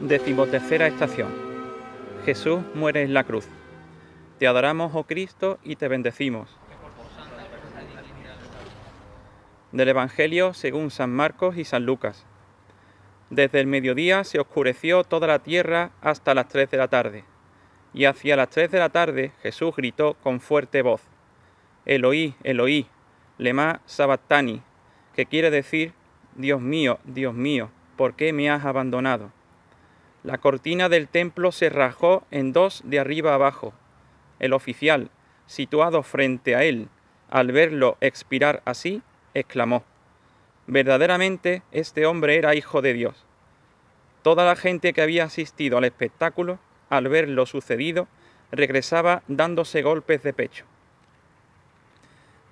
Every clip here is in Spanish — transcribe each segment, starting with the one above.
Decimotercera estación. Jesús muere en la cruz. Te adoramos, oh Cristo, y te bendecimos. Del Evangelio según San Marcos y San Lucas. Desde el mediodía se oscureció toda la tierra hasta las tres de la tarde. Y hacia las tres de la tarde Jesús gritó con fuerte voz: Eloí, Eloí, lema sabatani, que quiere decir: Dios mío, Dios mío, ¿por qué me has abandonado? La cortina del templo se rajó en dos de arriba abajo. El oficial, situado frente a él, al verlo expirar así, exclamó, Verdaderamente este hombre era hijo de Dios. Toda la gente que había asistido al espectáculo, al ver lo sucedido, regresaba dándose golpes de pecho.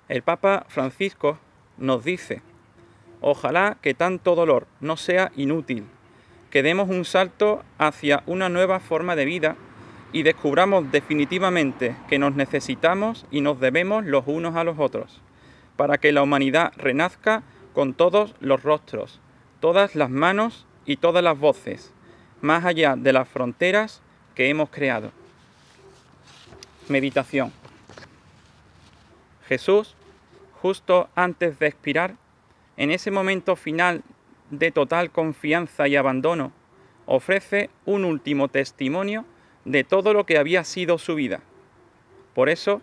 El Papa Francisco nos dice, ojalá que tanto dolor no sea inútil que demos un salto hacia una nueva forma de vida y descubramos definitivamente que nos necesitamos y nos debemos los unos a los otros, para que la humanidad renazca con todos los rostros, todas las manos y todas las voces, más allá de las fronteras que hemos creado. Meditación. Jesús, justo antes de expirar, en ese momento final de total confianza y abandono, ofrece un último testimonio de todo lo que había sido su vida. Por eso,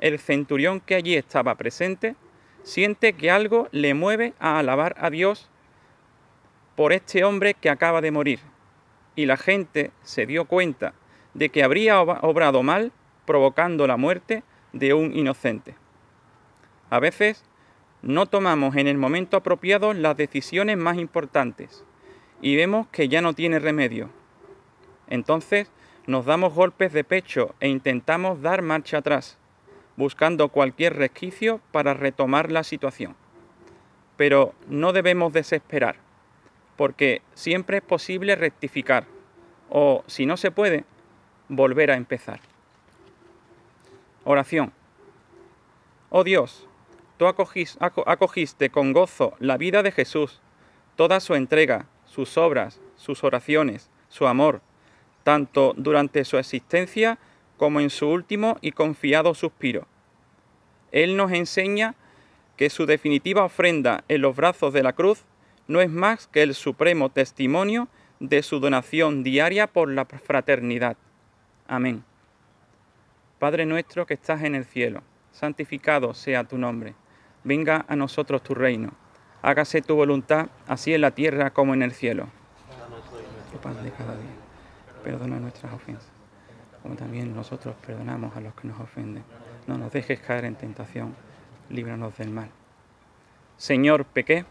el centurión que allí estaba presente siente que algo le mueve a alabar a Dios por este hombre que acaba de morir. Y la gente se dio cuenta de que habría obrado mal provocando la muerte de un inocente. A veces no tomamos en el momento apropiado las decisiones más importantes y vemos que ya no tiene remedio. Entonces nos damos golpes de pecho e intentamos dar marcha atrás, buscando cualquier resquicio para retomar la situación. Pero no debemos desesperar, porque siempre es posible rectificar o, si no se puede, volver a empezar. Oración. Oh Dios, Tú acogiste, con gozo la vida de Jesús, toda su entrega, sus obras, sus oraciones, su amor, tanto durante su existencia como en su último y confiado suspiro. Él nos enseña que su definitiva ofrenda en los brazos de la cruz no es más que el supremo testimonio de su donación diaria por la fraternidad. Amén. Padre nuestro que estás en el cielo, santificado sea tu nombre venga a nosotros tu reino, hágase tu voluntad, así en la tierra como en el cielo. de cada día, perdona nuestras ofensas, como también nosotros perdonamos a los que nos ofenden. No nos dejes caer en tentación, líbranos del mal. Señor, pequé